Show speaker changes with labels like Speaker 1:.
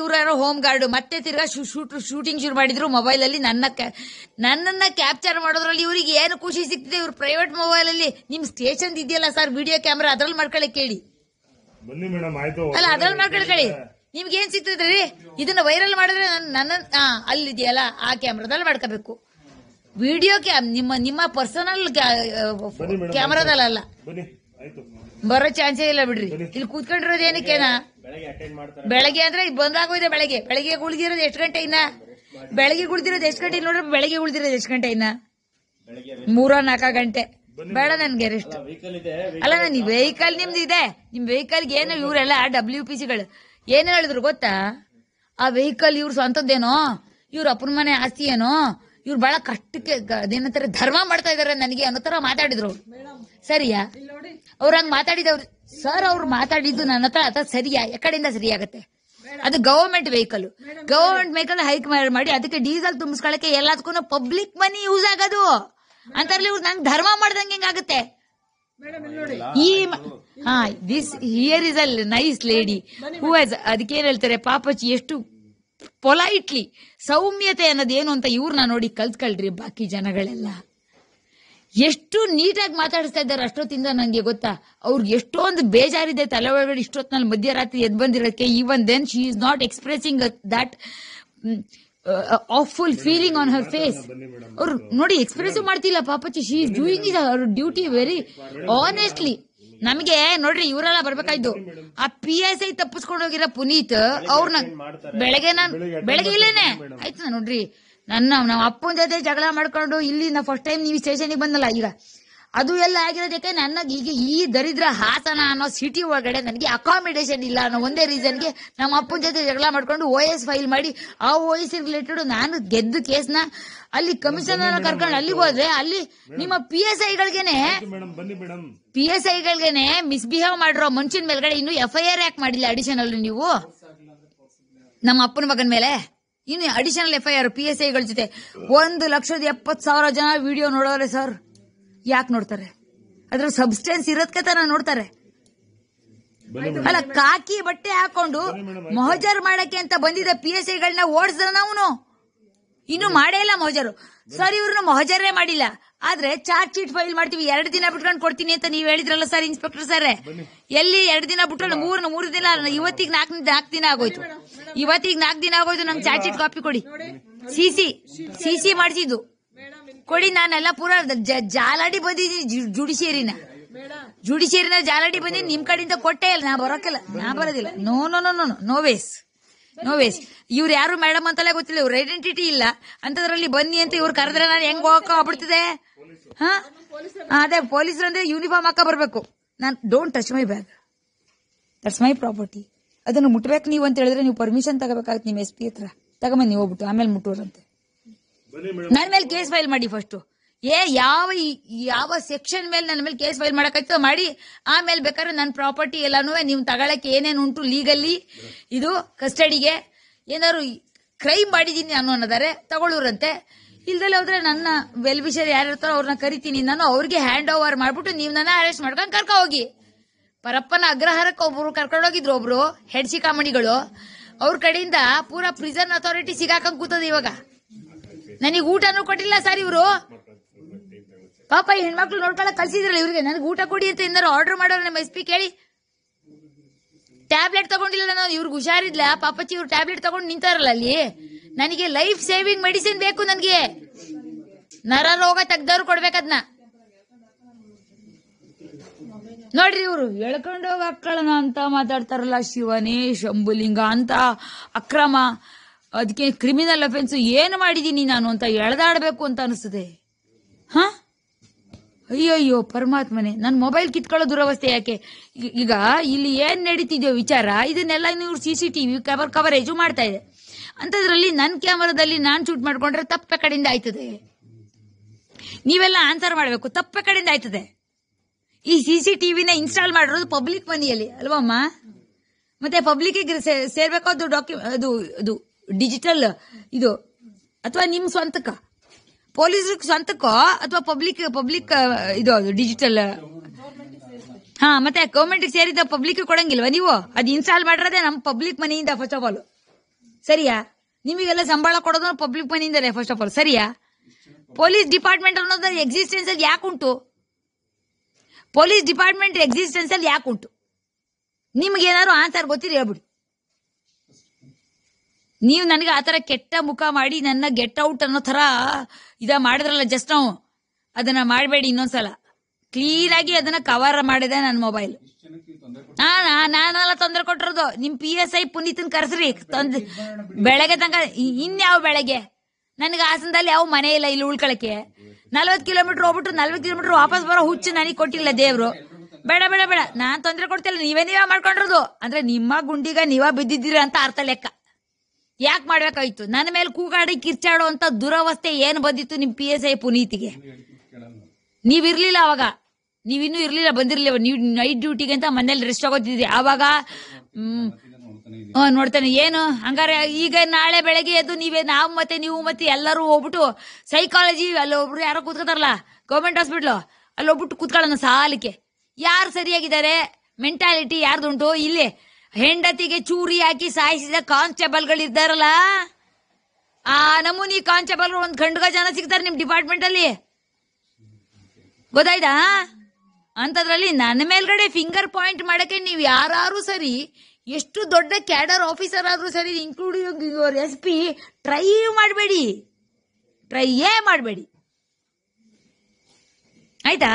Speaker 1: ಇವರು ಯಾರೋ home guard ಮತ್ತೆ ತಿರ್ಗಾ ಶೂಟ್ ಶೂಟಿಂಗ್ ಶುರು ಮಾಡಿದ್ರು ಅಲ್ಲಿ ನನ್ನ ನನ್ನನ್ನ ಕ್ಯಾಪ್ಚರ್ ಮಾಡೋದ್ರಲ್ಲಿ ಇವರಿಗೆ ಏನು ಖುಷಿ ಸಿಗ್ತಿದೆ ಇವ್ರು ಪ್ರೈವೇಟ್ ಅಲ್ಲಿ ನಿಮ್ಮ ಸ್ಟೇಷನ್ ಇದೆಯಲ್ಲ ಸರ್ ವಿಡಿಯೋ ಕ್ಯಾಮ್ರಾ ಅದ್ರಲ್ಲಿ ಮಾಡ್ಕೊಳ್ಳಿ ಕೇಳಿ ಅಲ್ಲ ಅದ್ರಲ್ಲಿ ಮಾಡ್ಕೊಳ್ಕೊಳ್ಳಿ ನಿಮ್ಗೆ ಏನ್ ಸಿಗ್ತದೆ ರೀ ಇದನ್ನ ವೈರಲ್ ಮಾಡಿದ್ರೆ ನನ್ನ ಹಾ ಅಲ್ಲಿದೆಯಲ್ಲ ಆ ಕ್ಯಾಮ್ರಾದಲ್ಲಿ ಮಾಡ್ಕೋಬೇಕು ವಿಡಿಯೋ ಕ್ಯಾಮ್ ನಿಮ್ಮ ನಿಮ್ಮ ಪರ್ಸನಲ್ ಕ್ಯಾಮ್ರಾದಲ್ಲ ಬರೋ ಚಾನ್ಸೇ ಇಲ್ಲ ಬಿಡ್ರಿ ಇಲ್ಲಿ ಕೂತ್ಕೊಂಡಿರೋದು ಏನಕ್ಕೆ ಬೆಳಗ್ಗೆ ಅಂದ್ರೆ ಇದೆ ಬೆಳಗ್ಗೆ ಬೆಳಗ್ಗೆ ಉಳಿದಿರೋದು ಎಷ್ಟು ಗಂಟೆ ಇನ್ನ ಬೆಳಗ್ಗೆ ಉಳಿದಿರೋದು ಎಷ್ಟು ಗಂಟೆ ನೋಡ್ರಿ ಬೆಳಗ್ಗೆ ಉಳಿದಿರೋದು ಎಷ್ಟು ಗಂಟೆ ಇನ್ನ ಮೂರ ನಾಲ್ಕ ಗಂಟೆ ಬೇಡ ನನ್ಗೆ ರೆಸ್ಟ್ ಅಲ್ಲ ನಾನು ವೆಹಿಕಲ್ ನಿಮ್ದು ಇದೆ ನಿಮ್ ವೆಹಿಕಲ್ ಏನೋ ಇವರೆಲ್ಲ ಡಬ್ಲ್ಯೂ ಪಿ ಸಿಗಳು ಏನೇನು ಹೇಳಿದ್ರು ಗೊತ್ತಾ ಆ ವೆಹಿಕಲ್ ಇವ್ರ ಸ್ವಂತದ್ದೇನೋ ಇವ್ರ ಅಪ್ಪನ ಮನೆ ಆಸ್ತಿ ಏನೋ ಇವ್ರು ಬಹಳ ಕಷ್ಟಕ್ಕೆ ಅದೇನಂತಾರೆ ಧರ್ಮ ಮಾಡ್ತಾ ಇದಾರೆ ನನಗೆ ಅನ್ನೋ ತರ ಮಾತಾಡಿದ್ರು ಸರಿಯಾ ಅವ್ರು ಹಂಗ ಮಾತಾಡಿದವ್ರು ಸರ್ ಅವ್ರು ಮಾತಾಡಿದ್ದು ನನ್ನ ಹತ್ರ ಅಥವಾ ಸರಿಯಾ ಎಕಡೆಯಿಂದ ಸರಿಯಾಗತ್ತೆ ಅದು government vehicle government vehicle hike ಮಾಡಿ ಅದಕ್ಕೆ ಡೀಸೆಲ್ ತುಂಬಿಸ್ಕೊಳಕ್ಕೆ ಎಲ್ಲದಕ್ಕೂ ಪಬ್ಲಿಕ್ ಮನಿ ಯೂಸ್ ಆಗೋದು ಅಂತ ಇವ್ರು ನಂಗೆ ಧರ್ಮ ಮಾಡ್ದಂಗೆ ಹೆಂಗಾಗುತ್ತೆ ಈ ಹಾ this here is a nice lady who ಅದಕ್ಕೆ ಏನ್ ಹೇಳ್ತಾರೆ ಪಾಪಚಿ ಎಷ್ಟು ಪೊಲೈಟ್ಲಿ ಸೌಮ್ಯತೆ ಅನ್ನೋದು ಏನು ಅಂತ ಇವ್ರನ್ನ ನೋಡಿ ಕಲ್ತ್ಕೊಳ್ರಿ ಬಾಕಿ ಜನಗಳೆಲ್ಲ ಎಷ್ಟು ನೀಟಾಗಿ ಮಾತಾಡಿಸ್ತಾ ಇದ್ದಾರೆ ಅಷ್ಟೊತ್ತಿಂದ ನನಗೆ ಗೊತ್ತಾ ಅವ್ರಿಗೆ ಎಷ್ಟೊಂದು ಬೇಜಾರಿದೆ ತಲೆ ಒಳಗಡೆ ಇಷ್ಟೊತ್ತಿನಲ್ಲಿ ಮಧ್ಯರಾತ್ರಿ ಎದ್ದು ಬಂದಿರೋಕ್ಕೆ even then she is not expressing that awful feeling on her face ಅವ್ರು ನೋಡಿ ಎಕ್ಸ್ಪ್ರೆಸ್ ಮಾಡ್ತಿಲ್ಲ ಪಾಪಚಿ ಶಿ ಇಸ್ ಡೂಯಿಂಗ್ ಇಸ್ ಅವ್ರ ಡ್ಯೂಟಿ ವೆರಿ ಆನೆಸ್ಟ್ಲಿ ನಮಗೆ ನೋಡ್ರಿ ಇವರೆಲ್ಲ ಬರ್ಬೇಕಾಯ್ತು ಆ ಪಿ ಎಸ್ ಐ ತಪ್ಪಿಸ್ಕೊಂಡು ಹೋಗಿರೋ ಪುನೀತ್ ಅವ್ರ ಬೆಳಗ್ಗೆ ಬೆಳಗ್ಗೆ ಇಲ್ಲೇನೆ ಆಯ್ತು ನೋಡ್ರಿ ನನ್ನ ನಮ್ಮ ಅಪ್ಪನ ಜೊತೆ ಜಗಳ ಮಾಡ್ಕೊಂಡು ಇಲ್ಲಿ ನಾ ಫಸ್ಟ್ ಟೈಮ್ ನೀವು ಸ್ಟೇಷನ್ಗೆ ಬಂದಲ್ಲ ಈಗ ಅದು ಎಲ್ಲ ಆಗಿರೋದಕ್ಕೆ ನನ್ನ ಈಗ ಈ ದರಿದ್ರ ಹಾಸನ ಅನ್ನೋ ಸಿಟಿ ಒಳಗಡೆ ನನಗೆ ಅಕಾಮಿಡೇಷನ್ ಇಲ್ಲ ಅನ್ನೋ ಒಂದೇ ರೀಸನ್ಗೆ ನಮ್ಮ ಅಪ್ಪನ ಜೊತೆ ಜಗಳ ಮಾಡ್ಕೊಂಡು ಓ ಎಸ್ ಫೈಲ್ ಮಾಡಿ ಆ ಓ ಎಸ್ ರಿಲೇಟೆಡ್ ನಾನು ಗೆದ್ದು ಕೇಸ್ನ ಅಲ್ಲಿ ಕಮಿಷನರ್ ಕರ್ಕೊಂಡು ಅಲ್ಲಿಗೆ ಹೋದ್ರೆ ಅಲ್ಲಿ ನಿಮ್ಮ ಪಿ ಎಸ್ ಗಳಿಗೆನೆ ಪಿ ಎಸ್ ಐಗಳಿಗೆನೆ ಮಿಸ್ಬಿಹೇವ್ ಮಾಡಿರೋ ಮನುಷ್ಯನ ಮೇಲ್ಗಡೆ ಇನ್ನು ಎಫ್ ಐ ಆರ್ ಯಾಕೆ ಮಾಡಿಲ್ಲ ಅಡಿಷನಲ್ ನೀವು ನಮ್ಮ ಅಪ್ಪನ ಮಗನ ಮೇಲೆ ಇನ್ನು additional F I R P S ಐಗಳ ಜೊತೆ ಒಂದು ಲಕ್ಷದ ಎಪ್ಪತ್ತು ಸಾವಿರ ಜನ ವಿಡಿಯೋ ನೋಡೋರೆ ಸರ್ ಯಾಕೆ ನೋಡ್ತಾರೆ ಅದ್ರ ಸಬ್ಸ್ಟೆನ್ಸ್ ಇರೋದಕ್ಕೆ ತಾನ ನೋಡ್ತಾರೆ ಅಲ್ಲ ಕಾಕಿ ಬಟ್ಟೆ ಹಾಕೊಂಡು ಮೊಹಜರ್ ಮಾಡಕ್ಕೆ ಅಂತ ಬಂದಿದ್ದ ಪಿ ಎಸ್ ಐಗಳನ್ನ ಓಡಿಸಿದ್ರ ನಾವು ಇನ್ನು ಮಾಡೇ ಇಲ್ಲ ಮೊಹಜರು ಸರ್ ಇವ್ರನ್ನ ಮೊಹಜರೇ ಮಾಡಿಲ್ಲ ಆದ್ರೆ ಚಾರ್ಜ್ ಶೀಟ್ ಫೈಲ್ ಮಾಡ್ತೀವಿ ಎರಡು ದಿನ ಬಿಟ್ಕೊಂಡು ಕೊಡ್ತೀನಿ ಅಂತ ನೀವು ಹೇಳಿದ್ರಲ್ಲ ಸರ್ ಇನ್ಸ್ಪೆಕ್ಟರ್ ಸರ್ ಎಲ್ಲಿ ಎರಡು ದಿನ ಬಿಟ್ಕೊಂಡು ಮೂರ್ ಮೂರು ದಿನ ಇವತ್ತಿಗೆ ನಾಲ್ಕು ನಾಲ್ಕು ದಿನ ಆಗೋಯ್ತು ಇವತ್ತಿಗೆ ನಾಲ್ಕು ದಿನ ಆಗೋಯ್ತು ನಮ್ಗೆ ಚಾರ್ಜ್ ಶೀಟ್ ಕಾಪಿ ಕೊಡಿ ಸಿಸಿ ಸಿಸಿ ಮಾಡಿಸಿದ್ದು ಕೊಡಿ ನಾನೆಲ್ಲ ಪೂರ ಜಾಲಾಡಿ ಬಂದಿದ್ದೀನಿ ಜುಡಿಷಿಯರಿನ ಜುಡಿಷಿಯರಿನ ಜಾಲಾಡಿ ಬಂದಿದ್ದೀನಿ ನಿಮ್ ಕಡೆಯಿಂದ ಕೊಟ್ಟೆ ಇಲ್ಲ ನಾ ಬರೋಕಿಲ್ಲ ನಾ ಬರೋದಿಲ್ಲ no no no no no ways no ways ಇವ್ರು ಯಾರು ಮೇಡಮ್ ಅಂತಲೇ ಗೊತ್ತಿಲ್ಲ ಇವ್ರ ಐಡೆಂಟಿಟಿ ಇಲ್ಲ ಅಂತದ್ರಲ್ಲಿ ಬನ್ನಿ ಅಂತ ಇವ್ರು ಕರೆದ್ರೆ ನಾನು ಹೆಂಗ್ ಹೋಗ್ಬಿಡ್ತಿದೆ ಆಗ್ಬಿಡ್ತಿದೆ ಹಾ ಅದೇ ಪೊಲೀಸರು ಅಂದ್ರೆ ಯೂನಿಫಾರ್ಮ್ ಹಾಕ ಬರ್ಬೇಕು ನಾನು don't touch my bag that's my property ಅದನ್ನು ಮುಟ್ಬೇಕು ನೀವು ಅಂತ ಹೇಳಿದ್ರೆ ನೀವು ಪರ್ಮಿಷನ್ ತಗೋಬೇಕಾಗುತ್ತೆ ನಿಮ್ಮ ಎಸ್ ಪಿ ಹತ್ರ ತಗೊಂಬನ್ನಿ ಹೋಗ್ಬಿಟ್ಟು ಆಮೇಲೆ ಮುಟ್ಟೋರಂತೆ ನನ್ನ ಮೇಲೆ ಕೇಸ್ ಫೈಲ್ ಮಾಡಿ ಫಸ್ಟ್ ಏ ಯಾವ ಯಾವ ಸೆಕ್ಷನ್ ಮೇಲೆ ನನ್ನ ಮೇಲೆ ಕೇಸ್ ಫೈಲ್ ಮಾಡೋಕ್ಕಾಯ್ತು ಮಾಡಿ ಆಮೇಲೆ ಬೇಕಾದ್ರೆ ನನ್ನ ಪ್ರಾಪರ್ಟಿ ಎಲ್ಲಾನು ನೀವು ತಗೊಳಕ್ಕೆ ಏನೇನು ಉಂಟು ಲೀಗಲ್ಲಿ ಇದು ಕಸ್ಟಡಿಗೆ ಏನಾದ್ರು ಕ್ರೈಮ್ ಮಾಡಿದ್ದೀನಿ ನಾನು ಅನ್ನೋದಾರೆ ತಗೊಳ್ಳೂರಂತೆ ಇಲ್ದಲ್ಲಿ ಹೋದ್ರೆ ನನ್ನ ವೆಲ್ ವಿಷರ್ ಯಾರಿರ್ತಾರೋ ಅವ್ರನ್ನ ಕರಿತೀನಿ ನಾನು ಅವ್ರಿಗೆ ಹ್ಯಾಂಡ್ ಓವರ್ ಮಾಡ್ಬಿಟ್ಟು ನೀವು ನನ್ನ ಅರೆಸ್ಟ್ ಮಾಡ್ಕೊಂಡು ಕರ್ಕೊ ಹೋಗಿ ಪರಪ್ಪನ ಅಗ್ರಹಾರಕ್ಕೆ ಒಬ್ರು ಕರ್ಕೊಂಡೋಗಿದ್ರು ಒಬ್ರು ಹೆಡ್ ಚಿಕ್ಕಾಮಣಿಗಳು ಅವ್ರ ಕಡೆಯಿಂದ ಪೂರಾ ಪ್ರಿಸನ್ ಅಥಾರಿಟಿ ಸಿಗಾಕಂಗ್ ಕೂತದ ಇವಾಗ ನನಗೆ ಊಟನೂ ಕೊಟ್ಟಿಲ್ಲ ಸರ್ ಇವರು ಪಾಪ ಈ ಹೆಣ್ಮಕ್ಳು ನೋಡ್ಕೊಳ್ಳ ಕಳ್ಸಿದ್ರಲ್ಲ ಇವ್ರಿಗೆ ನನಗೆ ಊಟ ಕೊಡಿ ಅಂತ ಇಂದಾರು ಆರ್ಡರ್ ಮಾಡೋರು ನಮ್ಮ ಎಸ್ ಪಿ ಕೇಳಿ ಟ್ಯಾಬ್ಲೆಟ್ ತಗೊಂಡಿಲ್ಲ ನಾನು ಇವ್ರಿಗೆ ಹುಷಾರಿದ್ಲ ಪಾಪಚ್ಚಿ ಇವ್ರು ಟ್ಯಾಬ್ಲೆಟ್ ತಗೊಂಡು ನಿಂತಾರಲ್ಲ ಅಲ್ಲಿ ನನಗೆ ಲೈಫ್ ಸೇವಿಂಗ್ ಮೆಡಿಸಿನ್ ಬೇಕು ನನಗೆ ನರ ರೋಗ ತೆಗ್ದವ್ರು ಕೊಡ್ಬೇಕದ್ನ ನೋಡ್ರಿ ಇವರು ಎಳ್ಕೊಂಡು ಅಕ್ಕಳನ ಅಂತ ಮಾತಾಡ್ತಾರಲ್ಲ ಶಿವನೇ ಶಂಭುಲಿಂಗ ಅಂತ ಅಕ್ರಮ ಅದಕ್ಕೆ ಕ್ರಿಮಿನಲ್ ಅಫೆನ್ಸ್ ಏನು ಮಾಡಿದ್ದೀನಿ ನಾನು ಅಂತ ಎಳೆದಾಡಬೇಕು ಅಂತ ಅನಿಸ್ತದೆ ಹಾ ಅಯ್ಯಯ್ಯೋ ಪರಮಾತ್ಮನೆ ನನ್ನ ಮೊಬೈಲ್ ಕಿತ್ಕೊಳ್ಳೋ ದುರವಸ್ಥೆ ಯಾಕೆ ಈಗ ಇಲ್ಲಿ ಏನು ನಡೀತಿದೆಯೋ ವಿಚಾರ ಇದನ್ನೆಲ್ಲ ಇವ್ರು C C T V cover coverage ಮಾಡ್ತಾ ಇದೆ ಅಂತದ್ರಲ್ಲಿ ನನ್ನ ಕ್ಯಾಮರಾದಲ್ಲಿ ನಾನು ಶೂಟ್ ಮಾಡ್ಕೊಂಡ್ರೆ ತಪ್ಪೆ ಕಡೆಯಿಂದ ಆಯ್ತದೆ ನೀವೆಲ್ಲ ಆನ್ಸರ್ ಮಾಡಬೇಕು ತಪ್ಪೆ ಕಡೆಯಿಂದ ಆಯ್ತದೆ ಈ ಸಿ ಸಿ ಟಿ ಇನ್ಸ್ಟಾಲ್ ಮಾಡಿರೋದು ಪಬ್ಲಿಕ್ ಮನಿಯಲ್ಲಿ ಅಲ್ವಮ್ಮ ಮತ್ತೆ ಪಬ್ಲಿಕ್ಕಿಗೆ ಸೇರ್ಬೇಕಾದ್ರು ಡಾಕ್ಯು ಅದು ಅದು ಡಿಜಿಟಲ್ ಇದು ಅಥವಾ ನಿಮ್ಮ ಸ್ವಂತಕ್ಕ ಪೊಲೀಸ್ರ ಸ್ವಂತಕ್ಕೋ ಅಥವಾ ಪಬ್ಲಿಕ್ ಪಬ್ಲಿಕ್ ಇದು ಡಿಜಿಟಲ್ ಹಾ ಮತ್ತೆ ಗೌರ್ಮೆಂಟ್ ಸೇರಿದ ಪಬ್ಲಿಕ್ ಕೊಡಂಗಿಲ್ವ ನೀವು ಅದು ಇನ್ಸ್ಟಾಲ್ ಮಾಡಿರೋದೇ ನಮ್ಮ ಪಬ್ಲಿಕ್ ಮನೆಯಿಂದ ಫಸ್ಟ್ ಆಫ್ ಆಲ್ ಸರಿಯಾ ನಿಮಗೆಲ್ಲ ಸಂಬಳ ಕೊಡೋದು ಪಬ್ಲಿಕ್ ಮನೆಯಿಂದಲೇ ಫಸ್ಟ್ ಆಫ್ ಆಲ್ ಸರಿಯಾ ಪೊಲೀಸ್ ಡಿಪಾರ್ಟ್ಮೆಂಟ್ ಅನ್ನೋದ್ರ ಎಕ್ಸಿಸ್ಟೆನ್ಸ್ ಅಲ್ಲಿ ಉಂಟು ಪೊಲೀಸ್ ಡಿಪಾರ್ಟ್ಮೆಂಟ್ ಎಕ್ಸಿಸ್ಟೆನ್ಸ್ ಅಲ್ಲಿ ಉಂಟು ನಿಮ್ಗೆ ಏನಾದ್ರು ಆನ್ಸರ್ ಗೊತ್ತಿರಿ ಹೇಳ್ಬಿಡಿ ನೀವು ನನಗೆ ಆ ಕೆಟ್ಟ ಮುಖ ಮಾಡಿ ನನ್ನ ಗೆಟ್ ಔಟ್ ಅನ್ನೋ ತರ ಇದ ಮಾಡಿದ್ರಲ್ಲ ಜಸ್ಟ್ ನಾವು ಅದನ್ನ ಮಾಡಬೇಡಿ ಇನ್ನೊಂದ್ಸಲ ಆಗಿ ಅದನ್ನ ಕವರ್ ಮಾಡಿದೆ ನನ್ನ ಮೊಬೈಲ್ ನಾ ನಾನೆಲ್ಲ ತೊಂದರೆ ಕೊಟ್ಟಿರೋದು ನಿಮ್ಮ ಪಿ ಎಸ್ ಐ ಪುನೀತನ್ ಕರೆಸ್ರಿ ತೊಂದ್ ಬೆಳಗ್ಗೆ ತನಕ ಇನ್ಯಾವ ಬೆಳಗ್ಗೆ ನನಗೆ ಹಾಸನದಲ್ಲಿ ಯಾವ ಮನೆ ಇಲ್ಲ ಇಲ್ಲಿ ಉಳ್ಕೊಳಕ್ಕೆ ನಲ್ವತ್ತು ಕಿಲೋಮೀಟರ್ ಹೋಗ್ಬಿಟ್ಟು ನಲ್ವತ್ತು ಕಿಲೋಮೀಟರ್ ವಾಪಸ್ ಬರೋ ಹುಚ್ಚು ನನಗೆ ಕೊಟ್ಟಿಲ್ಲ ದೇವ್ರು ಬೇಡ ಬೇಡ ಬೇಡ ನಾನು ತೊಂದರೆ ಕೊಡ್ತಿಲ್ಲ ನೀವೇ ನೀವೇ ಮಾಡ್ಕೊಂಡಿರೋದು ಅಂದ್ರೆ ನಿಮ್ಮ ಗುಂಡಿಗ ನೀವ ಬಿದ್ದಿದ್ದೀರಾ ಅಂತ ಅರ್ಥ ಲೆಕ್ಕ ಯಾಕೆ ಮಾಡ್ಬೇಕಾಯ್ತು ನನ್ನ ಮೇಲೆ ಕೂಗಾಡಿ ಕಿರ್ಚಾಡೋ ಅಂತ ದುರವಸ್ಥೆ ಏನು ಬಂದಿತ್ತು ನಿಮ್ಮ ಪಿ ಎಸ್ ಐ ಪುನೀತಿಗೆ ನೀವಿರ್ಲಿಲ್ಲ ಅವಾಗ ನೀವಿನ್ನೂ ಇರ್ಲಿಲ್ಲ ಬಂದಿರ್ಲಿಲ್ಲ ನೀವು ನೈಟ್ ಡ್ಯೂಟಿಗೆ ಅಂತ ಮನೇಲಿ ರೆಸ್ಟ್ ಆಗೋತಿದ್ರಿ ಅವಾಗ ನೋಡ್ತೇನೆ ಏನು ಹಂಗಾರೆ ಈಗ ನಾಳೆ ಬೆಳಗ್ಗೆ ಎದ್ದು ನೀವೇ ನಾವು ಮತ್ತೆ ನೀವು ಮತ್ತೆ ಎಲ್ಲರೂ ಹೋಗ್ಬಿಟ್ಟು ಸೈಕಾಲಜಿ ಅಲ್ಲಿ ಒಬ್ರು ಯಾರೋ ಕೂತ್ಕೋತಾರಲ್ಲ ಗೌರ್ಮೆಂಟ್ ಹಾಸ್ಪಿಟ್ಲು ಅಲ್ಲಿ ಹೋಗ್ಬಿಟ್ಟು ಕೂತ್ಕೊಳ್ಳೋಣ ಸಾಲಕ್ಕೆ ಯಾರು ಸರಿಯಾಗಿದ್ದಾರೆ ಮೆಂಟಾಲಿಟಿ ಯಾರ್ದುಂಟು ಇಲ್ಲಿ ಹೆಂಡತಿಗೆ ಚೂರಿ ಹಾಕಿ ಸಾಯಿಸಿದ ಇದ್ದಾರಲ್ಲ ಆ ನಮೂನಿ ಕಾನ್ಸ್ಟೇಬಲ್ ಒಂದು ಖಂಡಗ ಜನ ಸಿಗ್ತಾರೆ ನಿಮ್ಮ ಅಲ್ಲಿ ಗೊತ್ತಾಯ್ತಾ ಅಂತದ್ರಲ್ಲಿ ನನ್ನ ಮೇಲ್ಗಡೆ ಫಿಂಗರ್ ಪಾಯಿಂಟ್ ಮಾಡಕ್ಕೆ ನೀವು ಯಾರು ಸರಿ ಎಷ್ಟು ದೊಡ್ಡ ಕ್ಯಾಡರ್ ಆಫೀಸರ್ ಆದರೂ ಸರಿ including your S P try ಮಾಡಬೇಡಿ ಟ್ರೈಯೇ ಮಾಡಬೇಡಿ ಆಯ್ತಾ